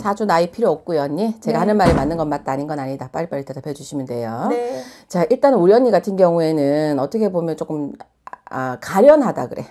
네. 사주 나이 필요 없고요, 언니. 제가 네. 하는 말이 맞는 건 맞다, 아닌 건 아니다. 빨리빨리 대답해 주시면 돼요. 네. 자, 일단 우리 언니 같은 경우에는 어떻게 보면 조금 아, 가련하다 그래.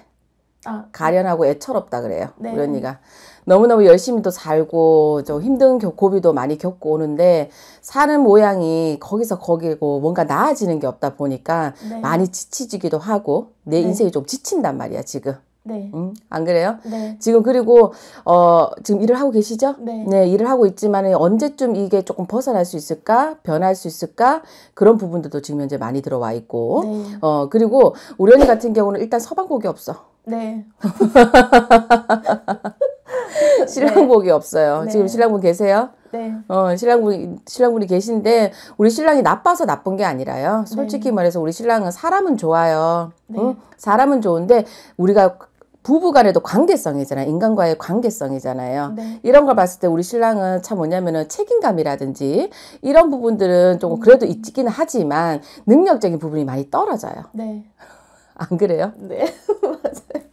아. 가련하고 애처롭다 그래요. 네. 우리 언니가. 너무너무 열심히 또 살고 좀 힘든 고비도 많이 겪고 오는데 사는 모양이 거기서 거기고 뭔가 나아지는 게 없다 보니까 네. 많이 지치지기도 하고 내 네. 인생이 좀 지친단 말이야 지금 네. 응? 안 그래요? 네. 지금 그리고 어 지금 일을 하고 계시죠? 네. 네, 일을 하고 있지만 언제쯤 이게 조금 벗어날 수 있을까? 변할 수 있을까? 그런 부분들도 지금 현재 많이 들어와 있고. 네. 어 그리고 우리 언니 같은 경우는 일단 서방곡이 없어. 네. 신랑곡이 네. 없어요. 네. 지금 신랑분 계세요? 네. 어, 신랑분, 신랑분이 계신데, 우리 신랑이 나빠서 나쁜 게 아니라요. 솔직히 네. 말해서 우리 신랑은 사람은 좋아요. 네. 응? 사람은 좋은데, 우리가 부부간에도 관계성이잖아요. 인간과의 관계성이잖아요. 네. 이런 걸 봤을 때 우리 신랑은 참 뭐냐면은 책임감이라든지 이런 부분들은 조금 그래도 음. 있기는 하지만 능력적인 부분이 많이 떨어져요. 네. 안 그래요? 네, 맞아요.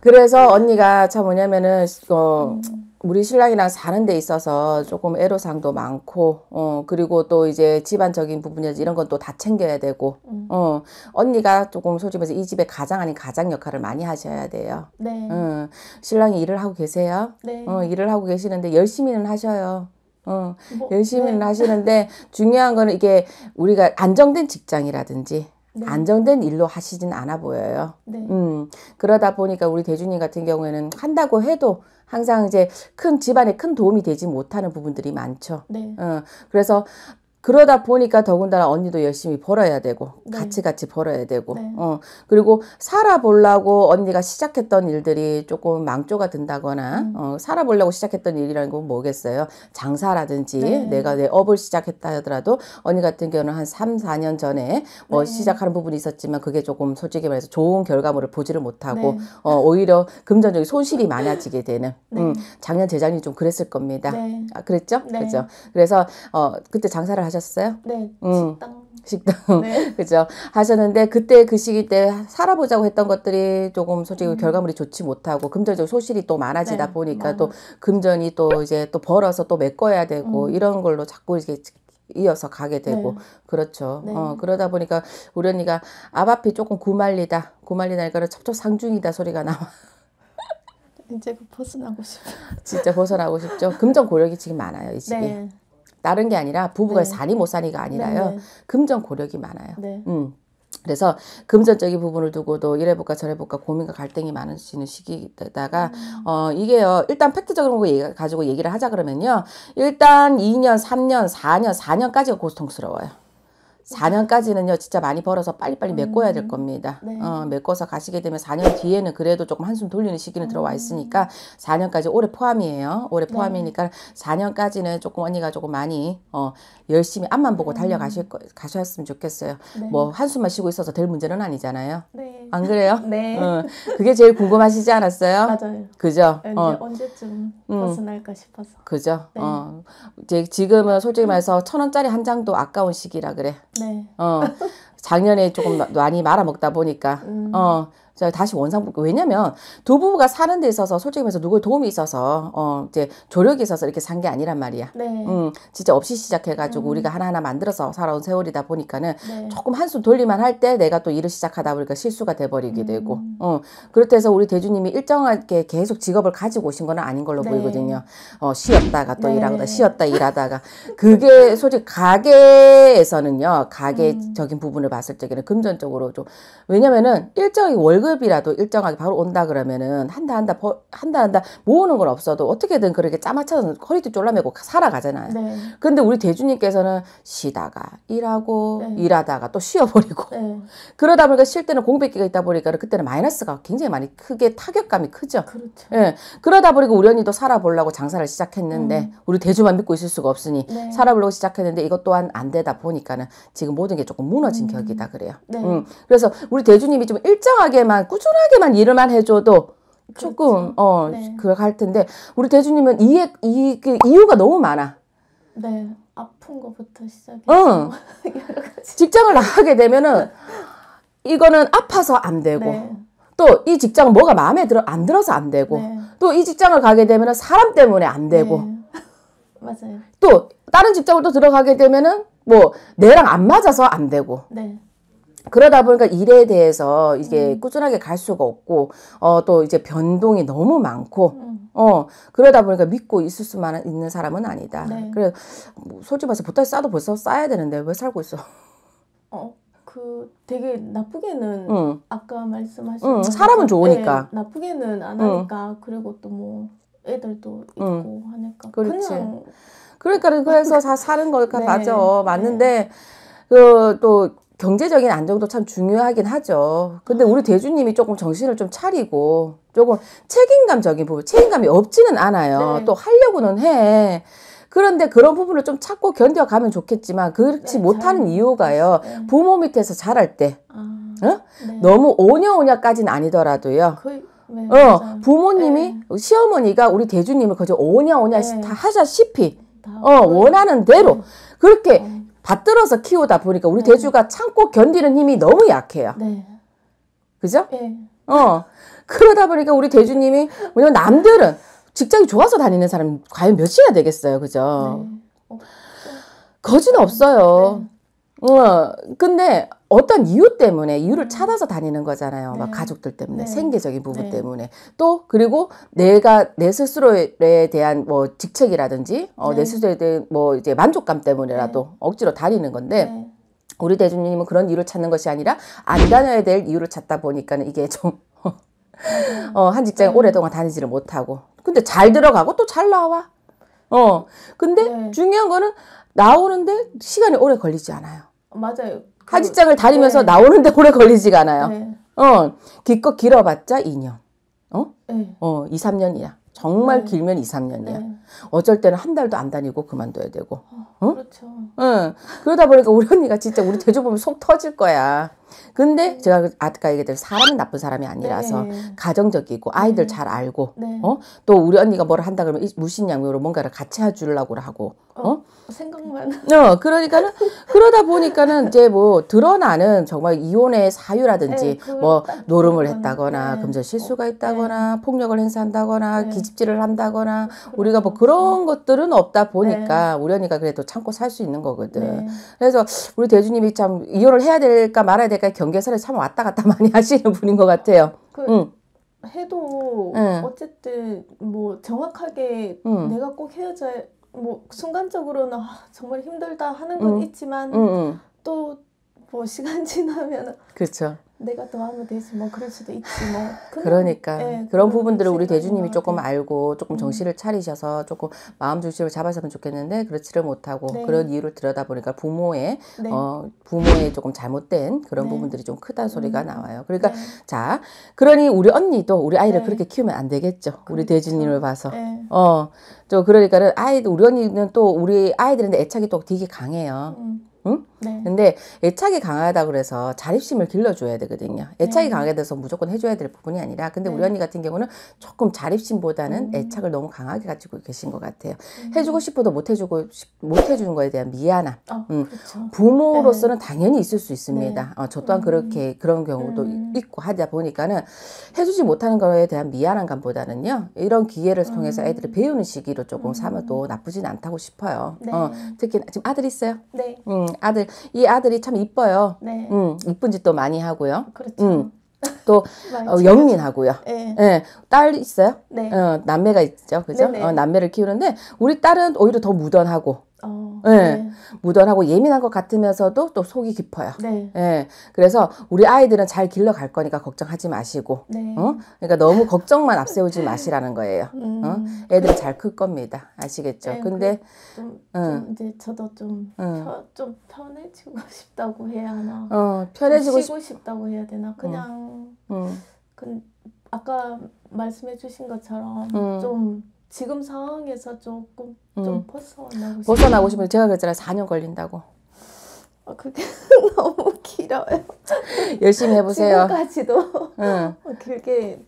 그래서 언니가 참 뭐냐면은 어. 음. 우리 신랑이랑 사는 데 있어서 조금 애로사항도 많고 어 그리고 또 이제 집안적인 부분이라 이런 건 또 다 챙겨야 되고 음. 어 언니가 조금 솔직히 말해서 이집에 가장 아닌 가장 역할을 많이 하셔야 돼요. 네. 어, 신랑이 일을 하고 계세요. 네. 어 일을 하고 계시는데 열심히는 하셔요. 어, 뭐, 열심히는 네. 하시는데 중요한 거는 이게 우리가 안정된 직장이라든지 네. 안정된 일로 하시진 않아 보여요. 네. 음, 그러다 보니까 우리 대주님 같은 경우에는 한다고 해도 항상 이제 큰 집안에 큰 도움이 되지 못하는 부분들이 많죠. 네. 어, 그래서 그러다 보니까 더군다나 언니도 열심히 벌어야 되고 네. 같이 같이 벌어야 되고 네. 어 그리고 살아보려고 언니가 시작했던 일들이 조금 망조가 든다거나 음. 어 살아보려고 시작했던 일이라는 건 뭐겠어요 장사라든지 네. 내가 내 업을 시작했다 하더라도 언니 같은 경우는 한 삼 사 년 전에 뭐 네. 시작하는 부분이 있었지만 그게 조금 솔직히 말해서 좋은 결과물을 보지를 못하고 네. 어 오히려 금전적인 손실이 많아지게 되는 네. 음 작년 재작년 좀 그랬을 겁니다 아, 그랬죠 그렇죠 그래서 어 그때 장사를 하셨 하셨어요? 네. 음. 식당. 식당. 네. 그죠. 하셨는데 그때 그 시기 때 살아보자고 했던 것들이 조금 솔직히 음. 결과물이 좋지 못하고 금전적 소실이 또 많아지다 네. 보니까 음. 또 금전이 또 이제 또 벌어서 또 메꿔야 되고 음. 이런 걸로 자꾸 이게 렇 이어서 가게 되고 네. 그렇죠. 네. 어, 그러다 보니까 우리 언니가 앞앞이 아, 조금 구말리다 구말리다 이거를 첩첩상중이다 소리가 나와. 이제 그 벗어나고 싶어. 진짜 벗어나고 싶죠. 금전 고력이 지금 많아요 이 시기. 네. 다른 게 아니라 부부가 네. 사니 못 사니가 아니라요. 네네. 네. 금전 고력이 많아요. 네. 음. 그래서 금전적인 부분을 두고도 이래 볼까 저래 볼까 고민과 갈등이 많으시는 시기다가 음. 어 이게요 일단 팩트적으로 뭐 얘기, 가지고 얘기를 하자 그러면요 일단 2년 3년 4년 4년까지가 고통스러워요. 사년까지는요 진짜 많이 벌어서 빨리빨리 메꿔야 될 음. 겁니다. 네. 어, 메꿔서 가시게 되면 사년 뒤에는 그래도 조금 한숨 돌리는 시기는 음. 들어와 있으니까 사년까지 올해 포함이에요. 올해 네. 포함이니까 사년까지는 조금 언니가 조금 많이 어, 열심히 앞만 보고 음. 달려가실 거, 가셨으면 좋겠어요. 네. 뭐 한숨만 쉬고 있어서 될 문제는 아니잖아요. 네. 안 그래요? 네. 어, 그게 제일 궁금하시지 않았어요? 맞아요. 그죠? 언 네, 어. 언제쯤 벗어날까 음. 싶어서. 그죠? 네. 어. 이제 지금은 솔직히 음. 말해서 천 원짜리 한 장도 아까운 시기라 그래. 네. 어. 작년에 조금 많이 말아먹다 보니까. 음. 어. 자, 다시 원상복귀. 왜냐면 두 부부가 사는 데 있어서 솔직히 말해서 누구 의 도움이 있어서 어 이제 조력이 있어서 이렇게 산 게 아니란 말이야. 네. 음, 진짜 없이 시작해가지고 음. 우리가 하나하나 만들어서 살아온 세월이다 보니까는 네. 조금 한숨 돌리만 할 때 내가 또 일을 시작하다 보니까 실수가 돼버리게 음. 되고. 어, 그렇다 해서 우리 대주님이 일정하게 계속 직업을 가지고 오신 건 아닌 걸로 네. 보이거든요. 어, 쉬었다가 또일하다 네. 쉬었다 일하다가 그게 솔직히 가게에서는요 가계적인 음. 부분을 봤을 적에는 금전적으로 좀 왜냐면은 일정이 월급 월급이라도 일정하게 바로 온다 그러면은 한다 한다 버, 한다 한다 모으는 건 없어도 어떻게든 그렇게 짜맞춰서 허리띠 졸라매고 살아가잖아요. 네. 근데 우리 대주님께서는 쉬다가 일하고 네. 일하다가 또 쉬어버리고 네. 그러다 보니까 쉴 때는 공백기가 있다 보니까 그때는 마이너스가 굉장히 많이 크게 타격감이 크죠. 그렇죠. 예. 그러다 보니까 우리언니도 살아보려고 장사를 시작했는데 음. 우리 대주만 믿고 있을 수가 없으니 네. 살아보려고 시작했는데 이것 또한 안 되다 보니까는 지금 모든 게 조금 무너진 음. 격이다 그래요. 네. 음. 그래서 우리 대주님이 좀 일정하게만 그냥 꾸준하게만 일을만 해줘도 그렇죠. 조금 그렇죠. 어 네. 그걸 갈 텐데 우리 대주님은 이에 이그 이유가 너무 많아. 네 아픈 거부터 시작해. 응. 직장을 나가게 되면은 이거는 아파서 안 되고 네. 또이 직장 뭐가 마음에 들어 안 들어서 안 되고 네. 또이 직장을 가게 되면은 사람 때문에 안 되고. 네. 맞아요. 또 다른 직장으로 또 들어가게 되면은 뭐 내랑 안 맞아서 안 되고. 네. 그러다 보니까 일에 대해서 이게 음. 꾸준하게 갈 수가 없고 어또 이제 변동이 너무 많고 음. 어 그러다 보니까 믿고 있을 수만 있는 사람은 아니다. 네. 그래 뭐 솔직히 말해서 보따리 싸도 벌써 싸야 되는데 왜 살고 있어? 어. 그 되게 나쁘게는 음. 아까 말씀하신 사람은 네, 좋으니까 네, 나쁘게는 안 하니까 그리고 또 뭐 애들도 있고 하니까 그렇지 그냥... 그러니까 그래서 사, 사는 거니까 네. 맞아 맞는데 네. 그또 경제적인 안정도 참 중요하긴 하죠. 근데 우리 대주님이 조금 정신을 좀 차리고 조금 책임감적인 부분, 책임감이 없지는 않아요. 네. 또 하려고는 해. 그런데 그런 부분을 좀 찾고 견뎌가면 좋겠지만 그렇지 네, 못하는 잘... 이유가요. 네. 부모 밑에서 자랄 때 아, 어? 너무 오냐오냐까지는 아니더라도요. 거 네, 어, 부모님이 네. 시어머니가 우리 대주님을 거저 오냐 오냐 네. 다하자시피어 원하는 대로 네. 그렇게 어. 받들어서 키우다 보니까 우리 네. 대주가 참고 견디는 힘이 너무 약해요. 네. 그죠? 네. 어. 그러다 보니까 우리 대주님이 왜냐면 남들은 직장이 좋아서 다니는 사람 과연 몇이나 되겠어요. 그죠? 네. 어. 거진 없어요. 네. 어, 근데 어떤 이유 때문에 이유를 음. 찾아서 다니는 거잖아요. 네. 막 가족들 때문에, 네. 생계적인 부분 네. 때문에. 또 그리고 내가 내 스스로에 대한 뭐 직책이라든지 어, 내 네. 스스로에 대한 뭐 이제 만족감 때문에라도 네. 억지로 다니는 건데 네. 우리 대주님은 그런 이유를 찾는 것이 아니라 안 다녀야 될 이유를 찾다 보니까는 이게 좀 음. 어, 한 직장에 음. 오랫동안 다니지를 못하고 근데 잘 들어가고 또 잘 나와. 어. 근데 네. 중요한 거는 나오는데 시간이 오래 걸리지 않아요. 맞아요. 그 하지장을 다니면서 네. 나오는데 오래 걸리지가 않아요. 네. 어. 기껏 길어봤자 2년. 어? 네. 어, 2, 3년이야. 정말 네. 길면 2, 3년이야. 어쩔 때는 한 달도 안 다니고 그만둬야 되고. 어, 어? 그렇죠. 응. 그러다 보니까 우리 언니가 진짜 우리 대조 보면 속 터질 거야. 근데 제가 그 아까 얘기했듯이 사람은 나쁜 사람이 아니라서 네. 가정적이고 아이들 네. 잘 알고 네. 어? 또 우리 언니가 뭘 한다 그러면 무신양으로 뭔가를 같이 해주려고 하고 어? 어? 생각만 어 그러니까는 그러다 보니까는 이제 뭐 드러나는 정말 이혼의 사유라든지 네, 뭐 노름을 했다거나 네. 금전 실수가 어, 있다거나 네. 폭력을 행사한다거나 기집질을 한다거나 어, 그렇죠. 우리가 뭐 그런 것들은 없다 보니까 우리 언니가 그래도 참고 살 수 있는 거거든 그래서 우리 대주님이 참 이혼을 해야 될까 말아야 될까 그러니까 경계선에 참 왔다 갔다 많이 하시는 분인 것 같아요. 그, 응. 해도 응. 어쨌든 뭐 정확하게 응. 내가 꼭해야뭐 순간적으로는 아, 정말 힘들다 하는 건 있지만 또 뭐 시간 지나면 그렇죠. 내가 더 하면 되지 뭐 그럴 수도 있지 뭐 큰, 그러니까 예, 그런 부분들을 우리 대주님이 조금 알고 조금 음. 정신을 차리셔서 조금 마음 중심을 잡아셨으면 좋겠는데 그렇지를 못하고 네. 그런 이유를 들여다보니까 부모의 네. 어 부모의 조금 잘못된 그런 네. 부분들이 좀 크다 소리가 음. 나와요 그러니까 네. 자 그러니 우리 언니도 우리 아이를 네. 그렇게 키우면 안 되겠죠 어, 그렇죠. 우리 대주님을 봐서 네. 어저 그러니까는 아이 우리 언니는 또 우리 아이들한테 애착이 또 되게 강해요 음. 응? 네. 근데 애착이 강하다 그래서 자립심을 길러줘야 되거든요. 애착이 네. 강하게 돼서 무조건 해줘야 될 부분이 아니라 근데 네. 우리 언니 같은 경우는 조금 자립심보다는 음. 애착을 너무 강하게 가지고 계신 것 같아요. 음. 해주고 싶어도 못 해주고 못 해주는 거에 대한 미안함. 아, 음. 그렇죠. 부모로서는 네. 당연히 있을 수 있습니다. 네. 어, 저 또한 그렇게 음. 그런 경우도 음. 있고 하다 보니까는 해주지 못하는 거에 대한 미안함감보다는요 이런 기회를 통해서 음. 애들을 배우는 시기로 조금 삼아도 나쁘진 않다고 싶어요. 네. 어, 특히 지금 아들 있어요? 네. 음, 아들 이 아들이 참 이뻐요. 네. 음, 이쁜 짓도 많이 하고요. 그렇죠. 음. 또 어, 영민하고요. 네. 네. 딸 있어요? 네. 어, 남매가 있죠. 그죠? 네, 네. 어, 남매를 키우는데 우리 딸은 오히려 더 무던하고 어, 네. 네. 무던하고 예민한 것 같으면서도 또 속이 깊어요. 네. 네. 그래서 우리 아이들은 잘 길러갈 거니까 걱정하지 마시고. 네. 어? 그러니까 너무 걱정만 앞세우지 마시라는 거예요. 음. 어? 애들 잘 클 겁니다. 아시겠죠? 네, 근데 좀, 좀 응. 이제 저도 좀좀 응. 좀 편해지고 싶다고 해야 하나. 어, 편해지고 쉬고 싶... 다고 해야 되나? 그냥 음. 음. 그 아까 말씀해 주신 것처럼 좀 지금 상황에서 조금 음. 좀 벗어나고 싶어요. 벗어나고 싶은데 제가 그랬잖아요. 4년 걸린다고. 어, 그게 너무 길어요. 열심히 해보세요. 지금까지도 응. 길게 어,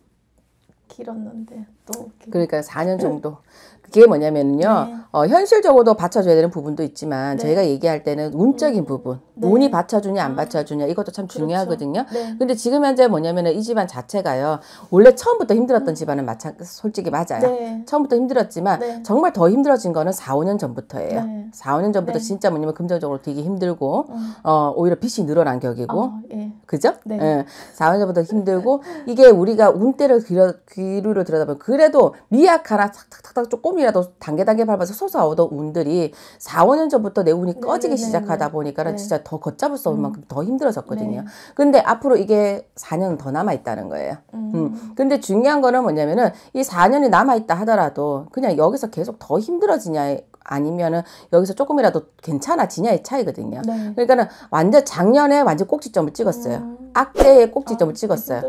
길었는데 또 그러니까 4년 정도. 그게 뭐냐면요. 네. 어, 현실적으로도 받쳐줘야 되는 부분도 있지만 네. 저희가 얘기할 때는 운적인 음. 부분, 네. 운이 받쳐주냐 안 아, 받쳐주냐 이것도 참 그렇죠. 중요하거든요. 그렇죠. 근데 지금 현재 뭐냐면은 이 집안 자체가요. 원래 처음부터 힘들었던 집안은 마찬 솔직히 맞아요. 네. 처음부터 힘들었지만 네. 정말 더 힘들어진 거는 4, 5년 전부터예요. 네. 4, 5년 전부터 진짜 뭐냐면 금전적으로 되게 힘들고 음. 어, 오히려 빚이 늘어난 격이고 어, 예. 그죠? 네. 예, 4년전보다 힘들고 이게 우리가 운대를 귀로, 귀로 들여다보면 그래도 미약 하나 탁탁탁탁 조금이라도 단계 단계 밟아서 솟아오던 운들이 4, 5년 전부터 내 운이 네, 꺼지기 네, 시작하다 네, 보니까는 네. 진짜 더 걷잡을 수 음. 없는 만큼 더 힘들어졌거든요. 네. 근데 앞으로 이게 4년 더 남아 있다는 거예요. 음. 음. 근데 중요한 거는 뭐냐면은 이 4년이 남아 있다 하더라도 그냥 여기서 계속 더 힘들어지냐에 아니면은 여기서 조금이라도 괜찮아지냐의 차이거든요. 네. 그러니까는 완전 작년에 완전 꼭지점을 찍었어요. 음. 악대의 꼭지점을 아, 찍었어요.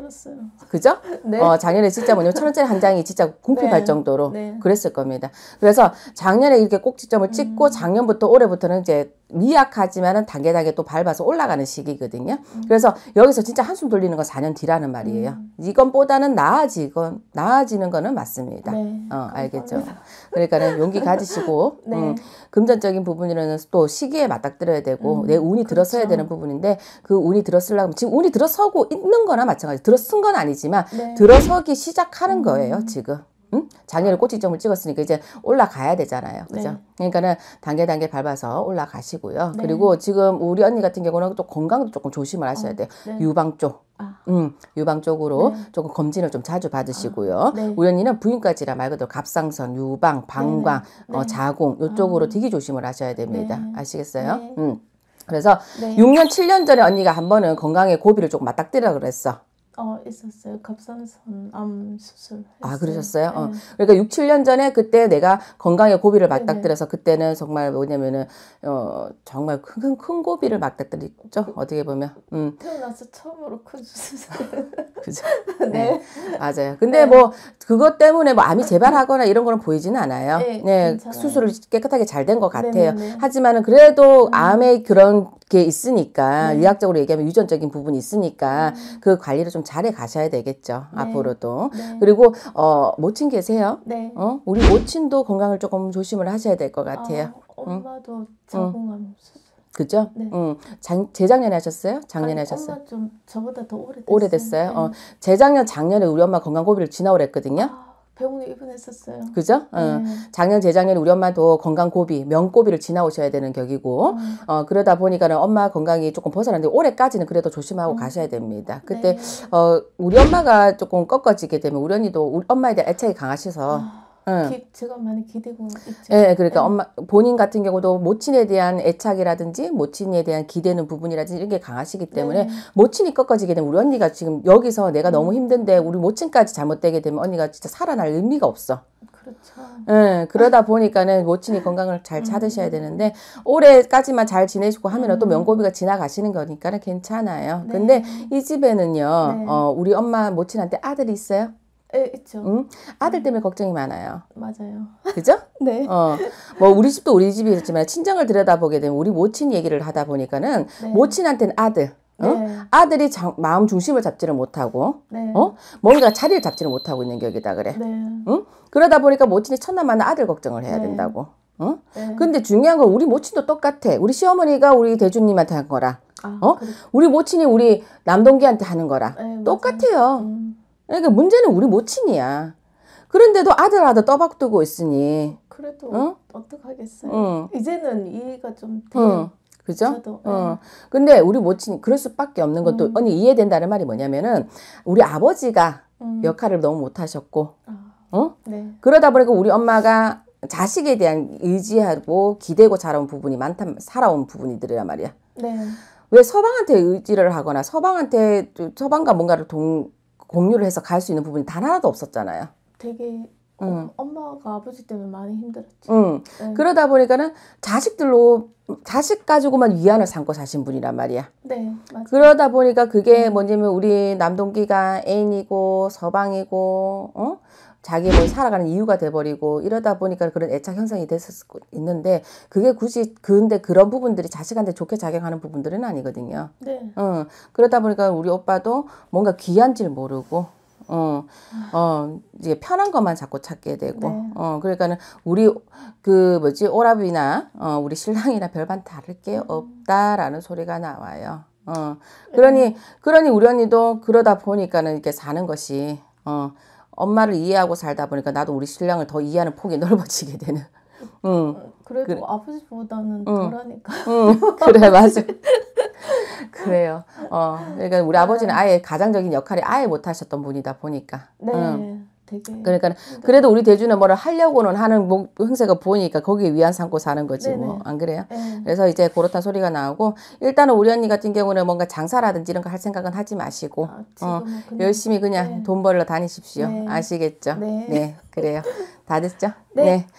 그죠? 네. 어, 작년에 진짜 뭐냐면 천 원짜리 한 장이 진짜 궁핍할 네. 정도로 네. 그랬을 겁니다. 그래서 작년에 이렇게 꼭지점을 찍고 음. 작년부터 올해부터는 이제 미약하지만은 단계 단계 또 밟아서 올라가는 시기거든요. 음. 그래서 여기서 진짜 한숨 돌리는 건 4년 뒤라는 말이에요. 음. 이건보다는 나아지건 나아지는 거는 맞습니다. 네, 어, 알겠죠. 그러니까는 용기 가지시고 네. 음, 금전적인 부분이라는 또 시기에 맞닥뜨려야 되고 음, 내 운이 그렇죠. 들어서야 되는 부분인데 그 운이 들었으려면 지금 운이 들어서고 있는 거나 마찬가지. 들어선 건 아니지만 네. 들어서기 시작하는 음. 거예요, 지금. 응? 작년에 꼬치점을 찍었으니까 이제 올라가야 되잖아요. 그죠? 네. 그러니까는 단계 단계 밟아서 올라가시고요. 네. 그리고 지금 우리 언니 같은 경우는 또 건강도 조금 조심을 하셔야 어, 돼요. 어, 네. 유방 쪽. 아. 음, 유방 쪽으로 네. 조금 검진을 좀 자주 받으시고요. 아, 네. 우리 언니는 부인까지라 말 그대로 갑상선, 유방, 방광, 네, 어, 자궁 요쪽으로 아. 되게 조심을 하셔야 됩니다. 아시겠어요? 음. 그래서 네. 6년, 7년 전에 언니가 한 번은 건강에 고비를 조금 맞닥뜨리라 그랬어. 어 있었어요. 갑상선암 수술. 아 그러셨어요? 어. 네. 어. 그러니까 6, 7년 전에 그때 내가 건강에 고비를 네. 맞닥뜨려서 그때는 정말 뭐냐면은 어 정말 큰큰 큰 고비를 맞닥뜨렸죠. 그 어떻게 보면. 음. 태어나서 처음으로 큰 수술. 그죠. 네. 네. 맞아요. 근데 네. 뭐 그것 때문에 뭐 암이 재발하거나 이런 거는 보이지는 않아요. 네. 네. 괜 수술을 깨끗하게 잘 된 것 같아요. 네, 하지만은 그래도 음. 암의 그런 게 있으니까 네. 의학적으로 얘기하면 유전적인 부분이 있으니까 네. 그 관리를 좀 잘해 가셔야 되겠죠 네. 앞으로도 네. 그리고 어 모친 계세요 네. 어 우리 모친도 건강을 조금 조심을 하셔야 될 것 같아요 아, 엄마도 자궁암 수술 그죠? 네. 음, 장, 재작년에 하셨어요? 작년에 아니, 하셨어요? 엄마 좀 저보다 더 오래됐어요. 오래됐어요? 어, 네. 재작년, 작년에 우리 엄마 건강 고비를 지나오랬거든요. 아. 배원에 입원했었어요. 그죠? 어. 네. 어, 작년 재작년 우리 엄마도 건강 고비, 명고비를 지나오셔야 되는 격이고 음. 어, 그러다 보니까는 엄마 건강이 조금 벗어났는데 올해까지는 그래도 조심하고 음. 가셔야 됩니다. 네. 그때 네. 어, 우리 엄마가 조금 꺾어지게 되면 우리 언니도 우리 엄마에 대한 애착이 강하셔서 아. 네. 기, 제가 많이 기대고 있죠. 네, 그러니까 네. 엄마 본인 같은 경우도 모친에 대한 애착이라든지 모친에 대한 기대는 부분이라든지 이런 게 강하시기 때문에 네. 모친이 꺾어지게 되면 우리 언니가 지금 여기서 내가 음. 너무 힘든데 우리 모친까지 잘못되게 되면 언니가 진짜 살아날 의미가 없어. 그렇죠. 네, 그러다 보니까는 모친이 건강을 잘 음. 찾으셔야 되는데 올해까지만 잘 지내시고 하면 음. 또 명고비가 지나가시는 거니까는 괜찮아요. 네. 근데 이 집에는요, 네. 어, 우리 엄마 모친한테 아들이 있어요? 예, 있죠. 응? 아들 음. 때문에 걱정이 많아요. 맞아요. 그죠? 네. 어, 뭐 우리 집도 우리 집이 었지만 친정을 들여다보게 되면 우리 모친 얘기를 하다 보니까는 네. 모친한테는 아들, 어? 네. 아들이 자, 마음 중심을 잡지를 못하고, 네. 어? 뭔가 자리를 잡지를 못하고 있는 격이다 그래. 네. 응? 그러다 보니까 모친이 천남만은 아들 걱정을 해야 네. 된다고. 어? 근데 중요한 건 우리 모친도 똑같아. 우리 시어머니가 우리 대주님한테 한 거라. 아, 어? 그래. 우리 모친이 우리 남동기한테 하는 거라. 네, 똑같아요. 음. 그러니까 문제는 우리 모친이야. 그런데도 아들 아들 떠박두고 있으니. 그래도 응? 어떡하겠어요. 응. 이제는 이해가 좀 돼. 응. 그죠? 저도, 응. 근데 우리 모친 그럴 수밖에 없는 것도 음. 언니 이해된다는 말이 뭐냐면은 우리 아버지가 음. 역할을 너무 못 하셨고. 아. 어? 네. 그러다 보니까 우리 엄마가 자식에 대한 의지하고 기대고 자라온 부분이 많다 살아온 부분이들이란 말이야. 네. 왜 서방한테 의지를 하거나 서방한테 서방과 뭔가를 동 공유를 해서 갈 수 있는 부분이 단 하나도 없었잖아요. 되게 음. 엄마가 아버지 때문에 많이 힘들었지. 음. 그러다 보니까는 자식들로 자식 가지고만 위안을 삼고 사신 분이란 말이야. 네, 맞아요. 그러다 보니까 그게 음. 뭐냐면 우리 남동기가 애인이고 서방이고 어? 자기를 살아가는 이유가 돼버리고 이러다 보니까 그런 애착 현상이 됐었고 있는데 그게 굳이 근데 그런 부분들이 자식한테 좋게 작용하는 부분들은 아니거든요. 네. 어, 그러다 보니까 우리 오빠도 뭔가 귀한 줄 모르고 어, 어, 이제 편한 것만 자꾸 찾게 되고, 네. 어, 그러니까는 우리 그 뭐지 오라비나 어, 우리 신랑이나 별반 다를 게 음. 없다라는 소리가 나와요. 어, 네. 그러니 네. 그러니 우리 언니도 그러다 보니까는 이렇게 사는 것이 어, 엄마를 이해하고 살다 보니까 나도 우리 신랑을 더 이해하는 폭이 넓어지게 되는. 음. 그래도 그래. 아버지보다는 응. 덜하니까. 응. 그래 맞아. 그래요. 어, 그러니까 우리 아버지는 아. 아예 가장적인 역할을 아예 못 하셨던 분이다 보니까. 네. 응. 되게 그러니까 그래도 우리 대주는 뭐를 하려고는 하는 목, 행세가 보이니까 거기에 위안 삼고 사는 거지 뭐 안 그래요? 네. 그래서 이제 그렇다 소리가 나오고 일단은 우리 언니 같은 경우는 뭔가 장사라든지 이런 거 할 생각은 하지 마시고 아, 어, 그냥, 열심히 그냥 네. 돈 벌러 다니십시오. 네. 아시겠죠? 네. 네. 그래요. 다 됐죠? 네. 네.